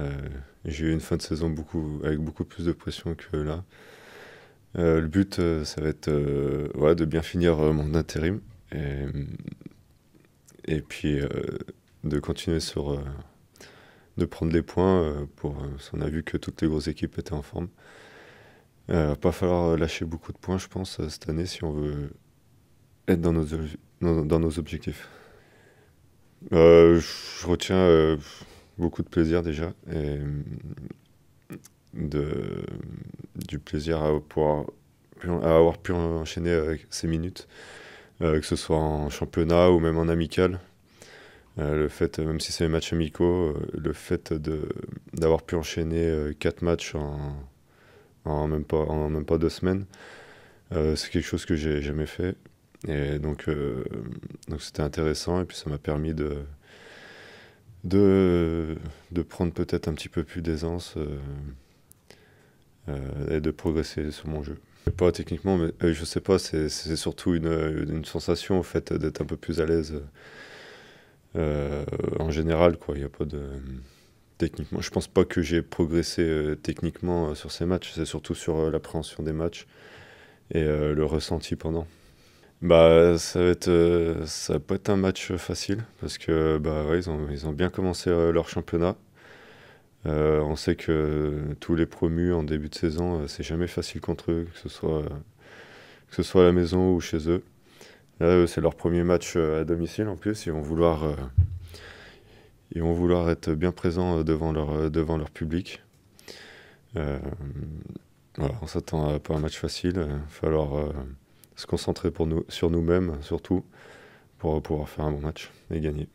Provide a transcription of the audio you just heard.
Euh, j'ai eu une fin de saison avec beaucoup plus de pression que là. Euh, le but, euh, ça va être de bien finir mon intérim et, puis de continuer sur de prendre des points. pour, on a vu que toutes les grosses équipes étaient en forme. Il va pas falloir lâcher beaucoup de points, je pense, cette année, si on veut être dans nos, dans, nos objectifs. je retiens beaucoup de plaisir déjà. Et de, du plaisir à, pouvoir, à avoir pu enchaîner avec ces minutes, euh, que ce soit en championnat ou même en amical. Euh, le fait, même si c'est des matchs amicaux, euh, le fait d'avoir pu enchaîner quatre matchs en, même pas, en même pas deux semaines, c'est quelque chose que j'ai jamais fait. Et donc, donc c'était intéressant et puis ça m'a permis de, de, de prendre peut-être un petit peu plus d'aisance euh, euh, et de progresser sur mon jeu. Pas techniquement, mais euh, je sais pas, c'est surtout une, une, sensation au fait d'être un peu plus à l'aise en général, quoi. Il a pas de. Techniquement, je pense pas que j'ai progressé techniquement sur ces matchs, c'est surtout sur l'appréhension des matchs et le ressenti pendant. Bah, ça va être, euh, ça peut être un match facile parce que bah ils ont, ils ont bien commencé euh, leur championnat. Euh, on sait que tous les promus en début de saison, c'est jamais facile contre eux, que ce soit que ce soit à la maison ou chez eux. Là, c'est leur premier match à domicile en plus. Ils vont vouloir, ils vont vouloir être bien présents devant leur devant leur public. voilà, on s'attend à pas un match facile. Il va falloir se concentrer pour nous, sur nous-mêmes surtout pour pouvoir faire un bon match et gagner.